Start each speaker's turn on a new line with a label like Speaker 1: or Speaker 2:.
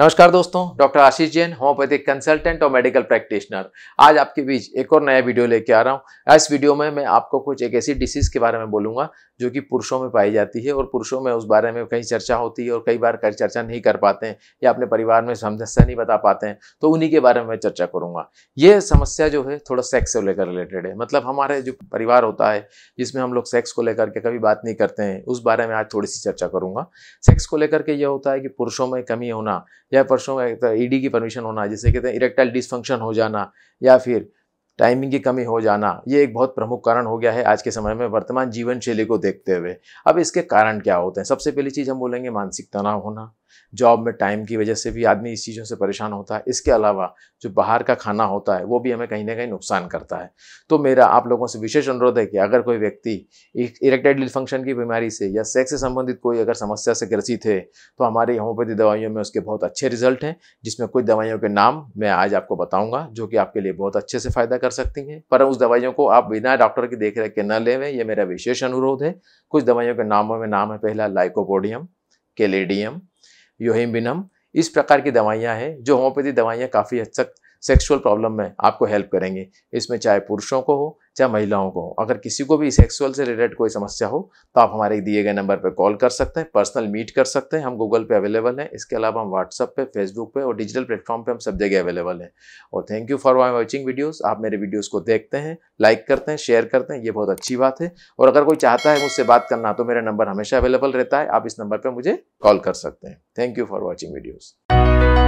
Speaker 1: नमस्कार दोस्तों doctor Ashish Jain homeopathic consultant और मेडिकल प्रैक्टिशनर आज आपके बीच एक और नया वीडियो लेके आ रहा हूँ इस वीडियो में मैं आपको कुछ एक ऐसी डिसीज़ के बारे में बोलूंगा जो कि पुरुषों में पाई जाती है और पुरुषों में उस बारे में कहीं चर्चा होती है और कई बार कई चर्चा नहीं कर पाते हैं या अपने परिवार में समस्या नहीं बता पाते हैं तो उन्हीं के बारे में मैं चर्चा करूँगा ये समस्या जो है थोड़ा सेक्स से लेकर रिलेटेड है मतलब हमारे जो परिवार होता है जिसमें हम लोग सेक्स को लेकर के कभी बात नहीं करते हैं उस बारे में आज थोड़ी सी चर्चा करूँगा सेक्स को लेकर के यह होता है कि पुरुषों में कमी होना या पुरुषों में ईडी तो e की परमिशन होना जिसे कहते हैं इरेक्टाइल डिसफंक्शन हो जाना या फिर टाइमिंग की कमी हो जाना ये एक बहुत प्रमुख कारण हो गया है आज के समय में वर्तमान जीवन शैली को देखते हुए अब इसके कारण क्या होते हैं सबसे पहली चीज़ हम बोलेंगे मानसिक तनाव होना जॉब में टाइम की वजह से भी आदमी इस चीज़ों से परेशान होता है इसके अलावा जो बाहर का खाना होता है वो भी हमें कहीं ना कहीं नुकसान करता है तो मेरा आप लोगों से विशेष अनुरोध है कि अगर कोई व्यक्ति इरेक्टाइड फंक्शन की बीमारी से या सेक्स से संबंधित कोई अगर समस्या से ग्रसित है तो हमारी होम्योपैथी दवाइयों में उसके बहुत अच्छे रिजल्ट हैं जिसमें कुछ दवाइयों के नाम मैं आज आपको बताऊंगा जो कि आपके लिए बहुत अच्छे से फ़ायदा कर सकती हैं पर उस दवाइयों को आप बिना डॉक्टर की देख रेख के न लेवें ये मेरा विशेष अनुरोध है कुछ दवाइयों के नामों में नाम है पहला लाइकोपोडियम केलेडियम योहेम्बिनम इस प्रकार की दवाइयाँ हैं जो होम्योपैथी दवाइयाँ काफ़ी हद तक सेक्सुअल प्रॉब्लम में आपको हेल्प करेंगे इसमें चाहे पुरुषों को हो चाहे महिलाओं को अगर किसी को भी सेक्सुअल से रिलेटेड कोई समस्या हो तो आप हमारे दिए गए नंबर पर कॉल कर सकते हैं पर्सनल मीट कर सकते हैं हम गूगल पे अवेलेबल हैं इसके अलावा हम व्हाट्सअप पे फेसबुक पे और डिजिटल प्लेटफॉर्म पे हम सब जगह अवेलेबल हैं और thank you for why watching videos आप मेरे वीडियोज़ को देखते हैं लाइक करते हैं शेयर करते हैं ये बहुत अच्छी बात है और अगर कोई चाहता है मुझसे बात करना तो मेरा नंबर हमेशा अवेलेबल रहता है आप इस नंबर पर मुझे कॉल कर सकते हैं thank you for watching videos